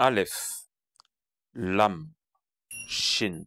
Aleph, Lam, Shin.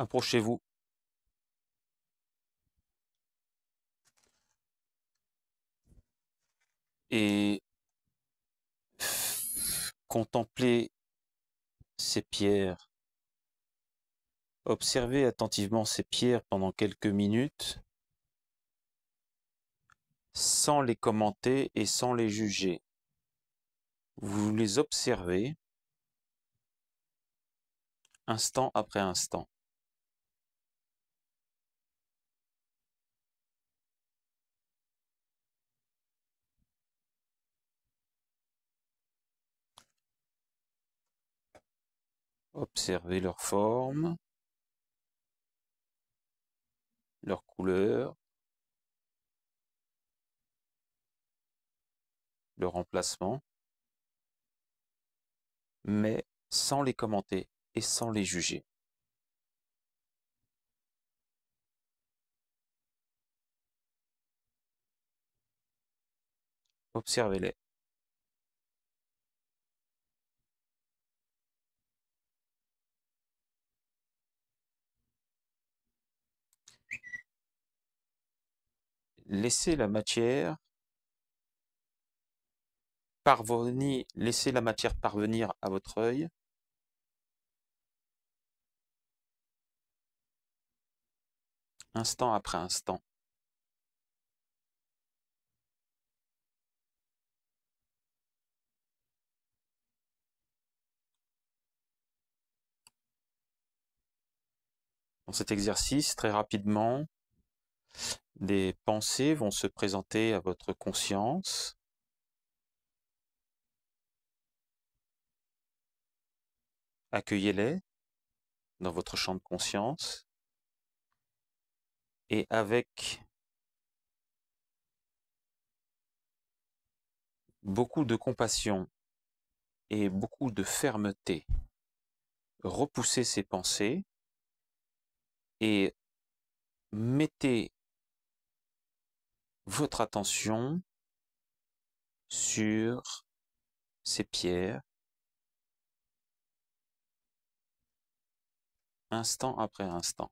approchez-vous et contemplez ces pierres. Observez attentivement ces pierres pendant quelques minutes sans les commenter et sans les juger. Vous les observez instant après instant. Observez leur forme, leur couleur, leur emplacement, mais sans les commenter et sans les juger. Observez-les. Laissez la matière parvenir, la matière parvenir à votre œil. Instant après instant. Dans cet exercice, très rapidement, des pensées vont se présenter à votre conscience. Accueillez-les dans votre champ de conscience et avec beaucoup de compassion et beaucoup de fermeté, repoussez ces pensées et mettez votre attention sur ces pierres, instant après instant.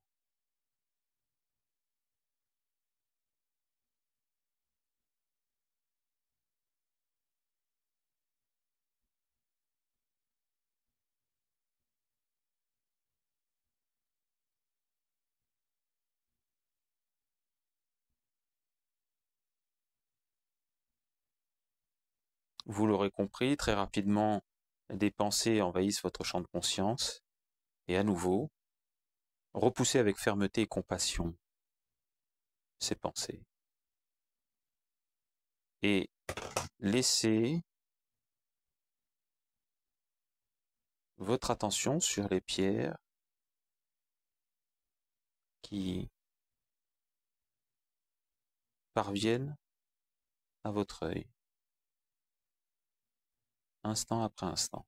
Vous l'aurez compris, très rapidement, des pensées envahissent votre champ de conscience, et à nouveau, repoussez avec fermeté et compassion ces pensées. Et laissez votre attention sur les pierres qui parviennent à votre œil instant après instant.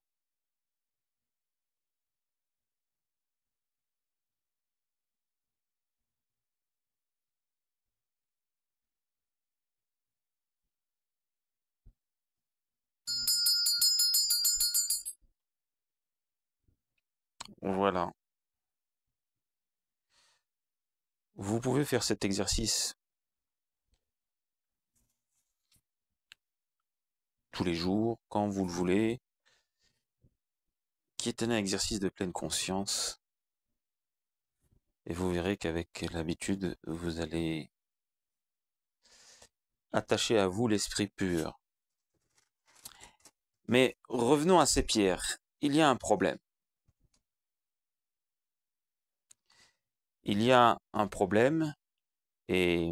Voilà. Vous pouvez faire cet exercice les jours, quand vous le voulez, qui est un exercice de pleine conscience. Et vous verrez qu'avec l'habitude, vous allez attacher à vous l'esprit pur. Mais revenons à ces pierres. Il y a un problème. Il y a un problème et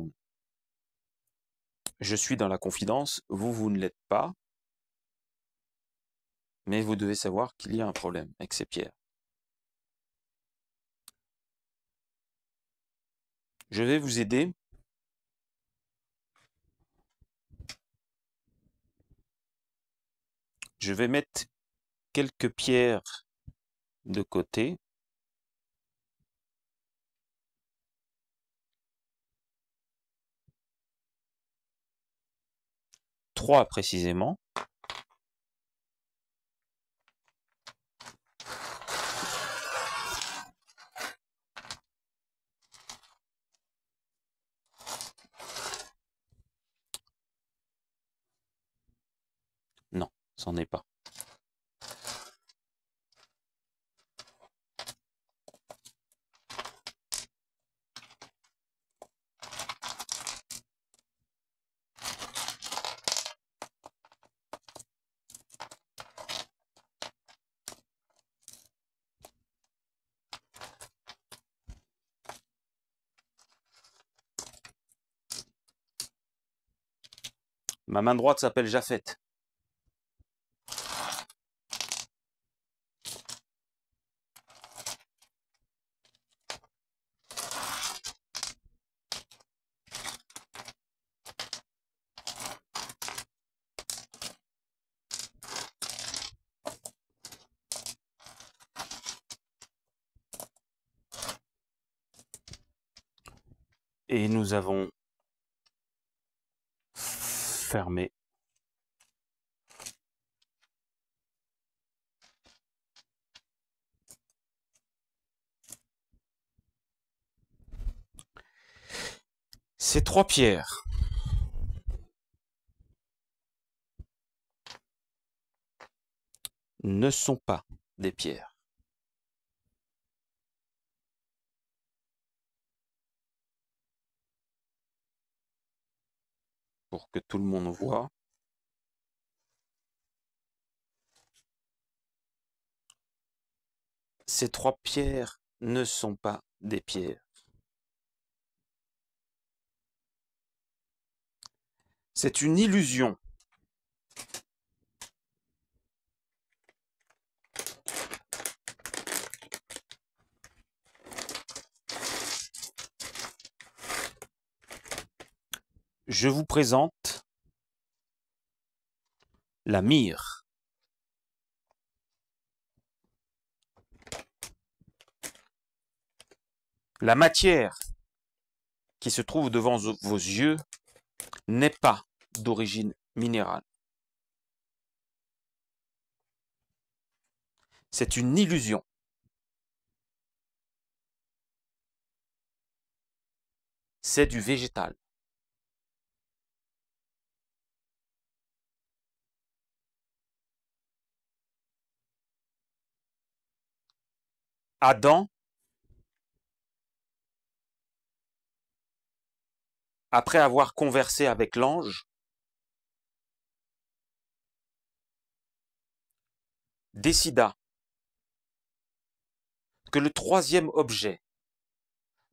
je suis dans la confidence, vous, vous ne l'êtes pas, mais vous devez savoir qu'il y a un problème avec ces pierres. Je vais vous aider je vais mettre quelques pierres de côté. Trois précisément. c'en est pas. Ma main droite s'appelle Jafet. et nous avons fermé. Ces trois pierres. ne sont pas des pierres. pour que tout le monde voit. Ces trois pierres ne sont pas des pierres. C'est une illusion je vous présente la mire. La matière qui se trouve devant vos yeux n'est pas d'origine minérale. C'est une illusion. C'est du végétal. Adam, après avoir conversé avec l'ange, décida que le troisième objet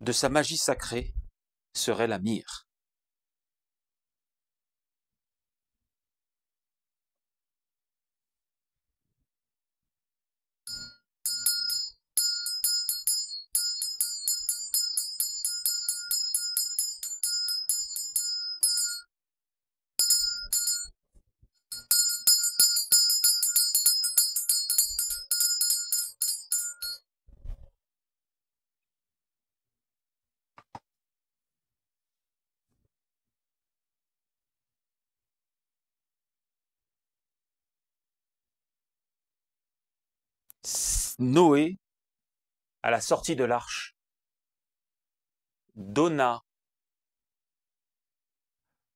de sa magie sacrée serait la myrrhe. Noé, à la sortie de l'arche, donna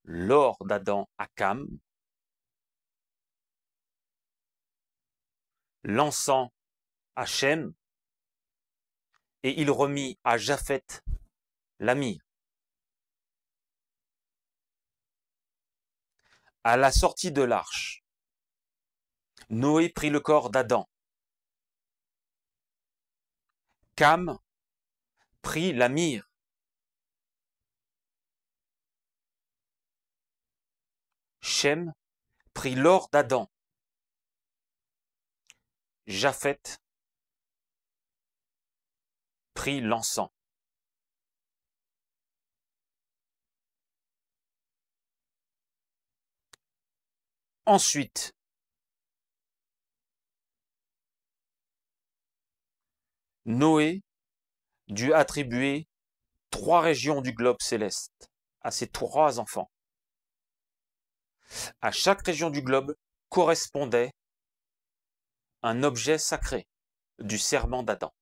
l'or d'Adam à Cam, l'encens à Shem, et il remit à Japhet l'ami. À la sortie de l'arche, Noé prit le corps d'Adam Cam prit la mire. Shem prit l'or d'Adam. Japhet prit l'encens. Ensuite, Noé dut attribuer trois régions du globe céleste à ses trois enfants. À chaque région du globe correspondait un objet sacré du serment d'Adam.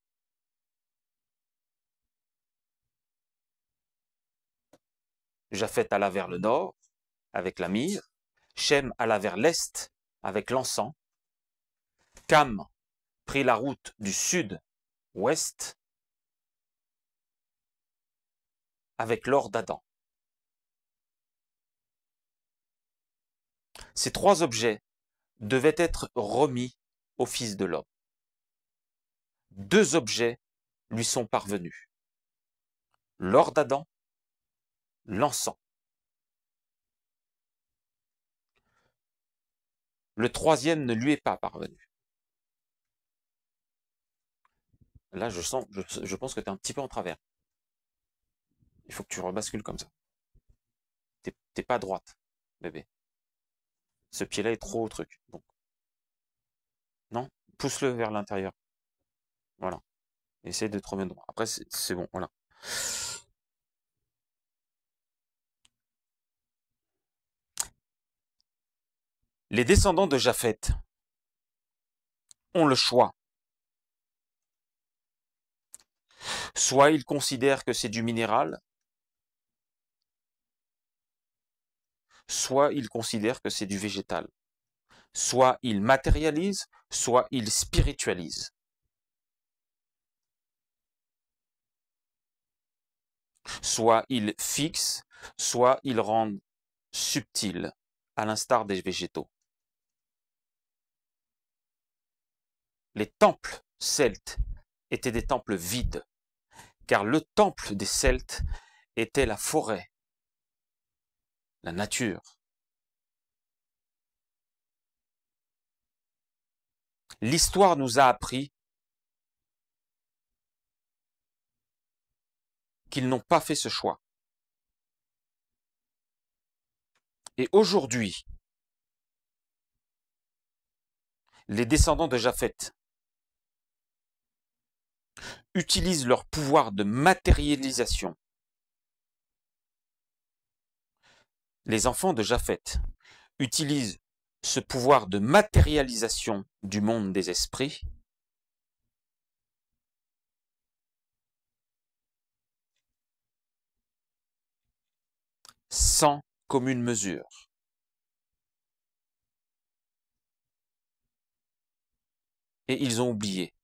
Japheth alla vers le nord avec la mire. Shem alla vers l'est avec l'encens, Cam prit la route du sud ouest avec l'or d'Adam. Ces trois objets devaient être remis au Fils de l'homme. Deux objets lui sont parvenus. L'or d'Adam, l'encens. Le troisième ne lui est pas parvenu. Là, je sens, je, pense que tu es un petit peu en travers. Il faut que tu rebascules comme ça. T'es pas droite, bébé. Ce pied-là est trop au truc. Non Pousse-le vers l'intérieur. Voilà. Essaye de te remettre droit. Après, c'est bon, voilà. Les descendants de Japheth ont le choix Soit ils considèrent que c'est du minéral, soit ils considèrent que c'est du végétal. Soit ils matérialisent, soit ils spiritualisent. Soit ils fixent, soit ils rendent subtil, à l'instar des végétaux. Les temples celtes étaient des temples vides car le temple des Celtes était la forêt, la nature. L'histoire nous a appris qu'ils n'ont pas fait ce choix. Et aujourd'hui, les descendants de Japheth utilisent leur pouvoir de matérialisation. Les enfants de Japhet utilisent ce pouvoir de matérialisation du monde des esprits sans commune mesure. et ils ont oublié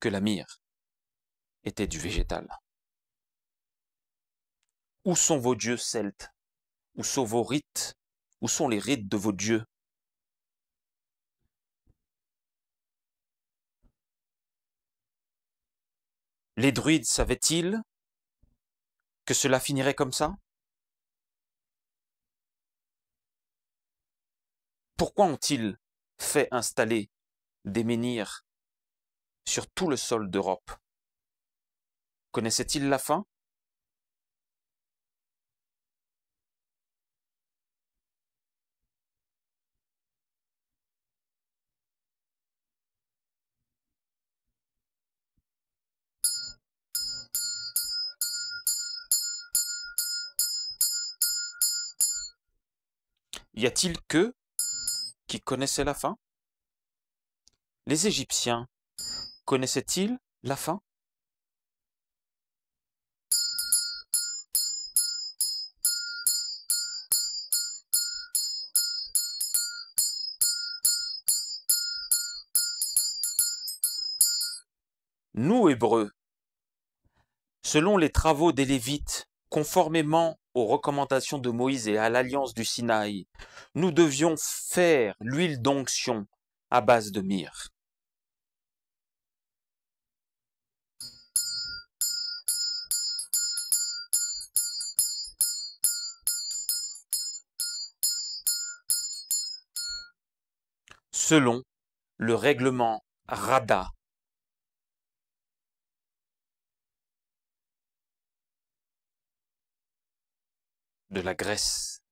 que la mire était du végétal. Où sont vos dieux celtes Où sont vos rites Où sont les rites de vos dieux Les druides savaient-ils que cela finirait comme ça Pourquoi ont-ils fait installer des menhirs sur tout le sol d'Europe Connaissait-il la fin Y a-t-il que qui connaissaient la fin Les Égyptiens connaissaient-ils la fin nous, Hébreux, selon les travaux des Lévites, conformément aux recommandations de Moïse et à l'alliance du Sinaï, nous devions faire l'huile d'onction à base de myrrhe. Selon le règlement RADA de la grèce